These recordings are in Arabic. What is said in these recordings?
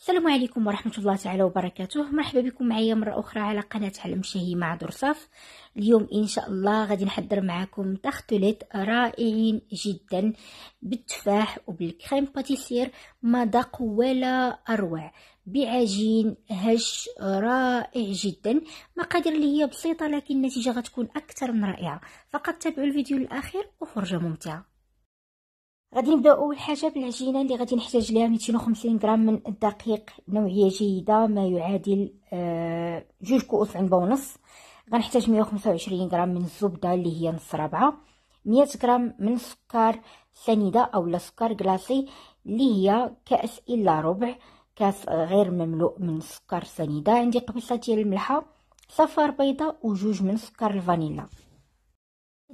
السلام عليكم ورحمة الله تعالى وبركاته مرحبا بكم معايا مرة أخرى على قناة علم شهي مع درصاف اليوم إن شاء الله غادي نحضر معكم تختليط رائعين جدا بالتفاح وبالكريم باتيسير مذاق ولا أروع بعجين هش رائع جدا مقادير اللي هي بسيطة لكن النتيجة غتكون أكثر من رائعة فقط تابعوا الفيديو الأخير وفرجة ممتعة غادي نبداو اول حاجه بالعجينه اللي غادي نحتاج لها 250 غرام من الدقيق نوعيه جيده ما يعادل آه، جوج كؤوس عنبه ونص غنحتاج 125 غرام من الزبده اللي هي نص ربعه 100 غرام من السكر سنيده اولا سكر كلاصي اللي هي كاس الا ربع كاس غير مملوء من السكر سنيده عندي قبيصه ديال الملحه صفار بيضه وجوج من سكر الفانيلا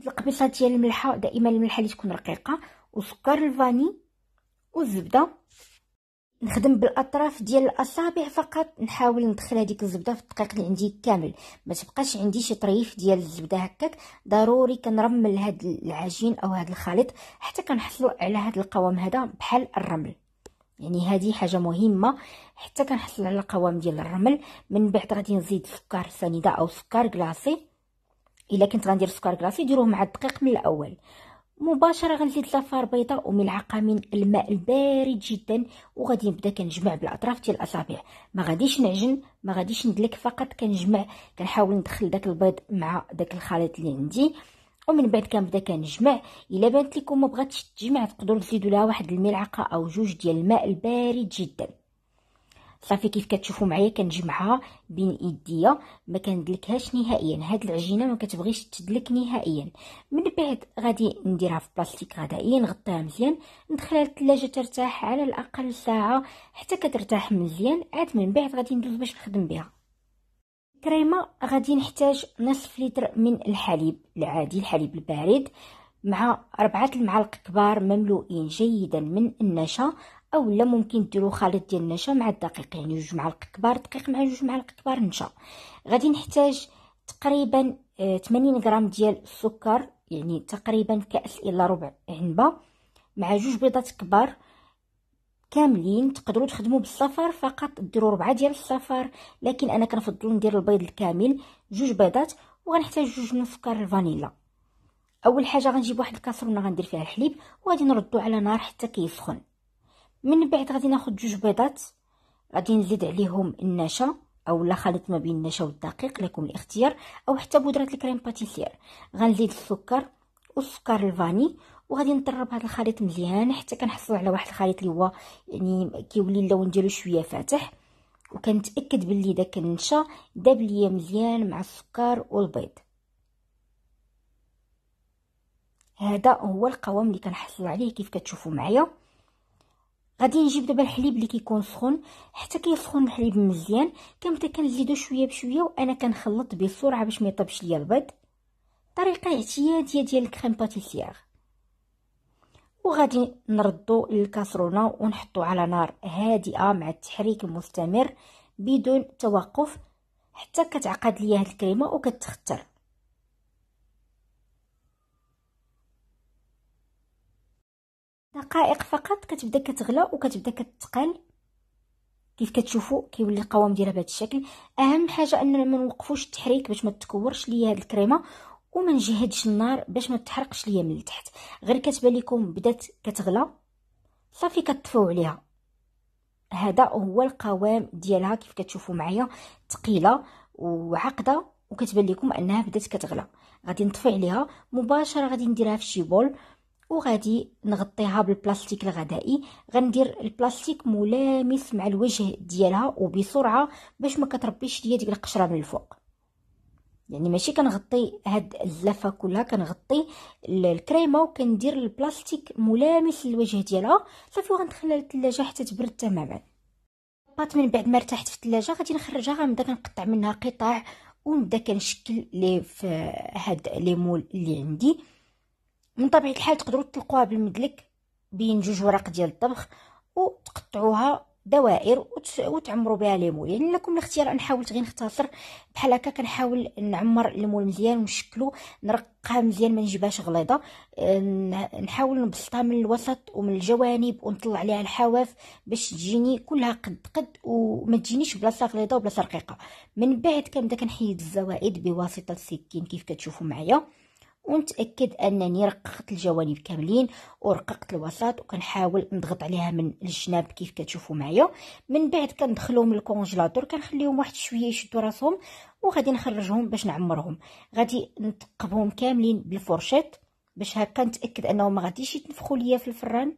القبيصه ديال الملحه دائما الملحه اللي تكون رقيقه وسكر الفاني والزبده نخدم بالاطراف ديال الاصابع فقط نحاول ندخل هذيك الزبده في الدقيق اللي عندي كامل ما تبقاش عندي شي طريف ديال الزبده هكاك ضروري كنرمل هذا العجين او هذا الخليط حتى كنحصلوا على هذا القوام هذا بحال الرمل يعني هذه حاجه مهمه حتى كنحصل على القوام ديال الرمل من بعد غادي نزيد سكر سنيده او سكر كلاصي الا كنت غندير سكر كلاصي ديروه مع الدقيق من الاول مباشره غنزيد لافار بيضاء وملعقه من الماء البارد جدا وغادي نبدا كنجمع بالاطراف ديال الاصابع ما غاديش نعجن ما غاديش ندلك فقط كنجمع كنحاول ندخل داك البيض مع داك الخليط اللي عندي ومن بعد كنبدا كنجمع الا بانت لكم ما بغاتش تجمع تقدروا تزيدوا لها واحد الملعقه او جوج ديال الماء البارد جدا صافي كيف كتشوفوا معايا كنجمعها بين يديا ما كندلكهاش نهائيا هاد العجينه ما كتبغيش تدلك نهائيا من بعد غادي نديرها في بلاستيك غذائي نغطيها مزيان ندخلها للثلاجه ترتاح على الاقل ساعه حتى كترتاح مزيان عاد من بعد غادي ندوز باش نخدم بها كريمه غادي نحتاج نصف لتر من الحليب العادي الحليب البارد مع أربعة المعالق كبار مملوئين جيدا من النشا اولا ممكن ديرو خليط ديال النشا مع الدقيق يعني جوج معالق كبار دقيق مع جوج معالق كبار نشا غادي نحتاج تقريبا 80 آه، غرام ديال السكر يعني تقريبا كاس الا ربع عنبه مع جوج بيضات كبار كاملين تقدروا تخدموا بالصفر فقط ديروا ربعه ديال الصفر لكن انا كنفضل ندير البيض الكامل جوج بيضات وغنحتاج جوج من سكر الفانيلا اول حاجه غنجيب واحد الكاسرونه غندير فيها الحليب وغادي نردو على نار حتى كيسخن كي من بعد غادي ناخد جوج بيضات غادي نزيد عليهم النشا اولا خليط ما بين النشا والدقيق لكم الاختيار او حتى بودره الكريم باتيسير غنزيد السكر والسكر الفاني وغادي نضرب هذا الخليط مزيان حتى كنحصلوا على واحد الخليط اللي هو يعني كيولي اللون ديالو شويه فاتح وكنتاكد باللي داك النشا داب ليا مزيان مع السكر والبيض هذا هو القوام اللي كنحصل عليه كيف كتشوفوا معايا غادي نجيب دابا الحليب اللي كيكون سخون حتى كيسخن الحليب مزيان كنبدا كنزيدو شويه بشويه وانا كنخلط بسرعه باش ما يطيبش ليا البيض طريقه اعتياديه ديال الكريم باتيسيير وغادي نردو الكاسرونه ونحطو على نار هادئه مع التحريك المستمر بدون توقف حتى كتعقد ليا هاد الكريمه وكتختر دقائق فقط كتبدا كتغلى وكتبدا كتقل كيف كتشوفوا كيولي القوام ديالها بهذا الشكل اهم حاجه اننا ما نوقفوش التحريك باش ما تكورش ليا هاد الكريمه وما نجهدش النار باش ما تحرقش ليا من التحت غير كتبان لكم بدات كتغلى صافي كتطفوا عليها هذا هو القوام ديالها كيف كتشوفوا معايا ثقيله وعقده وكتبان لكم انها بدات كتغلى غادي نطفي عليها مباشره غادي نديرها في شي بول وغادي نغطيها بالبلاستيك الغذائي غندير البلاستيك ملامس مع الوجه ديالها وبسرعه باش ما كتربيش ليا ديك القشره من الفوق يعني ماشي كنغطي هاد اللفه كلها كنغطي الكريمه وكندير البلاستيك ملامس للوجه ديالها صافي وغندخلها للثلاجه حتى تبرد تماما بات من بعد ما ارتاحت في الثلاجه غادي نخرجها غنبدا كنقطع منها قطع ونبدا كنشكل لي في هاد لي مول اللي عندي من طبيعه الحال تقدروا تطلقوها بالمدلك بين جوج ورق ديال الطبخ وتقطعوها دوائر وتعمروا بها ليمون يعني لكم الاختيار انا حاولت غير نختصر بحال هكا كنحاول نعمر الليمون مزيان ونشكلو نرقها مزيان ما نجيبهاش غليظه آه، نحاول نبسطها من الوسط ومن الجوانب ونطلع ليها الحواف باش تجيني كلها قد قد وما تجينيش بلاصه غليظه وبلاصه رقيقه من بعد كنبدا كنحيد الزوائد بواسطه السكين كيف كتشوفوا معايا ونتاكد انني رققت الجوانب كاملين ورققت الوسط وكنحاول نضغط عليها من الجناب كيف كتشوفوا معايا من بعد كندخلهم للكونجيلاتور كنخليهم واحد شويه يشدوا راسهم وغادي نخرجهم باش نعمرهم غادي نتقبهم كاملين بالفرشيط باش هكا نتاكد انهم ما غاديش يتنفخوا ليا في الفران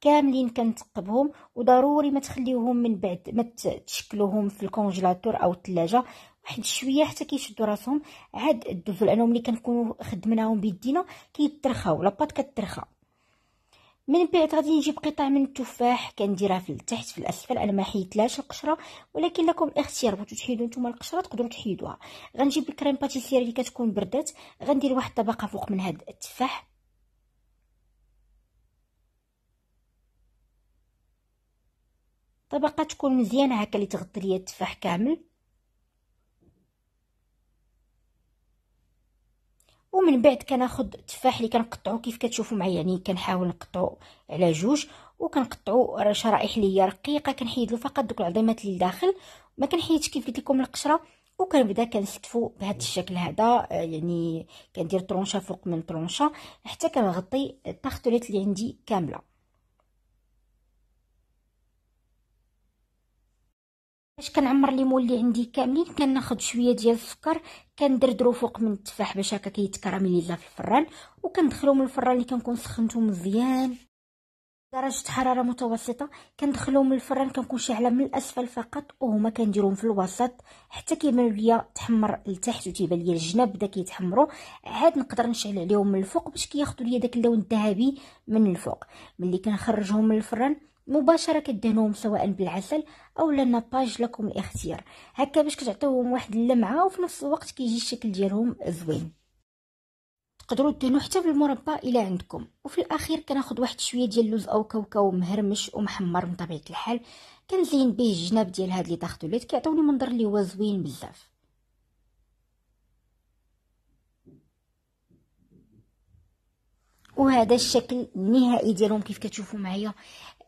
كاملين كنتقبهم وضروري ما تخليوهم من بعد ما تشكلوهم في الكونجيلاتور او الثلاجه واحد الشويه حتى كيشدوا راسهم عاد الدفو لانه ملي كنكونوا خدمناهم بيدينا كيترخاو لاباط كترخى من بعد غادي نجيب قطع من التفاح كنديرها في التحت في الاسفل انا ما حيدتلاش القشره ولكن لكم الاختيار بغيتو تحيدوا نتوما القشره تقدروا تحيدوها غنجيب الكريم باتيسيري اللي كتكون بردات غندير واحد الطبقه فوق من هاد التفاح طبقه تكون مزيانه هكا اللي تغطي ليا التفاح كامل ومن بعد كناخد التفاح اللي كنقطعو كيف كتشوفوا معايا يعني كنحاول نقطعو على جوج وكنقطعو شرائح اللي هي رقيقه كنحيد له فقط دوك العظيمات اللي لداخل ما كنحيدش كيف قلت لكم القشره وكنبدا كنستفو بهذا الشكل هذا آه، يعني كندير طرونشه فوق من طرونشه حتى كنغطي الطاختوليت اللي عندي كامله باش كنعمر ليمون اللي عندي كاملين كناخذ شويه ديال السكر كندردرو فوق من التفاح باش هكا كيتكرمل الا في الفران وكندخلو من الفران اللي كنكون سخنتو مزيان درجه حراره متوسطه كندخلهم من الفران كنكون شاعله من الاسفل فقط وهما كنديرهم في الوسط حتى كيبان ليا تحمر لتحت وتيبان ليا الجناب بدا كيتحمروا عاد نقدر نشعل عليهم من الفوق باش كياخدو ليا داك اللون الذهبي من الفوق ملي كنخرجهم من الفران مباشره كدهنوهم سواء بالعسل او لناباج لكم الاختيار هكا باش كتعطيوهم واحد اللمعه وفي نفس الوقت كيجي الشكل ديالهم زوين تقدروا ديروه حتى في المربى عندكم وفي الاخير كناخذ واحد شويه ديال اللوز او كاوكاو مهرمش ومحمر من طبيعه الحال كنزين به الجناب ديال هاد لي تاختوليت كيعطيوني منظر اللي هو زوين بزاف وهذا الشكل النهائي ديالهم كيف كتشوفوا معايا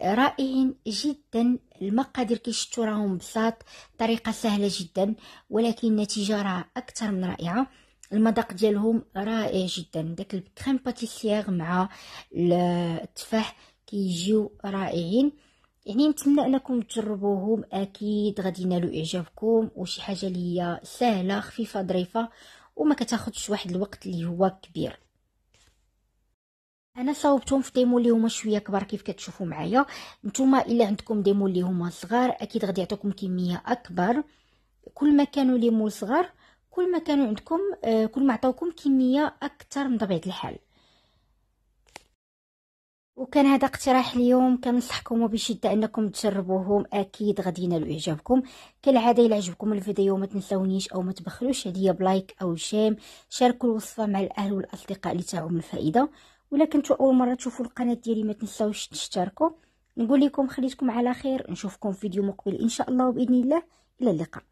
رائعين جدا المقادير كيشتو راهم بساط طريقه سهله جدا ولكن النتيجه راه اكثر من رائعه المذاق ديالهم رائع جدا داك الكريم باتيسيير مع التفاح كيجيو رائعين يعني نتمنى انكم تجربوهم اكيد غادي ينالوا اعجابكم وشي حاجه اللي هي سهله خفيفه ظريفه وما كتاخذش واحد الوقت اللي هو كبير انا صاوبتهم في ديمو اللي هما شويه كبار كيف كتشوفوا معايا نتوما الا عندكم ديمو اللي هما صغار اكيد غادي يعطيكم كميه اكبر كل ما كانوا ليمو صغار كل ما كانوا عندكم آه، كل ما عطاوكم كميه اكثر من طبيعه الحال وكان هذا اقتراح اليوم كنصحكم بشده انكم تجربوهم اكيد غادي ينالوا اعجابكم كالعاده إلى عجبكم الفيديو ما تنساونيش او ما تبخلوش عليا بلايك او شام شاركوا الوصفه مع الاهل والاصدقاء من الفائده ولا كنتو اول مره تشوفوا القناه ديالي ما تنساوش تشتركوا نقول لكم خليتكم على خير نشوفكم في فيديو مقبل ان شاء الله وباذن الله الى اللقاء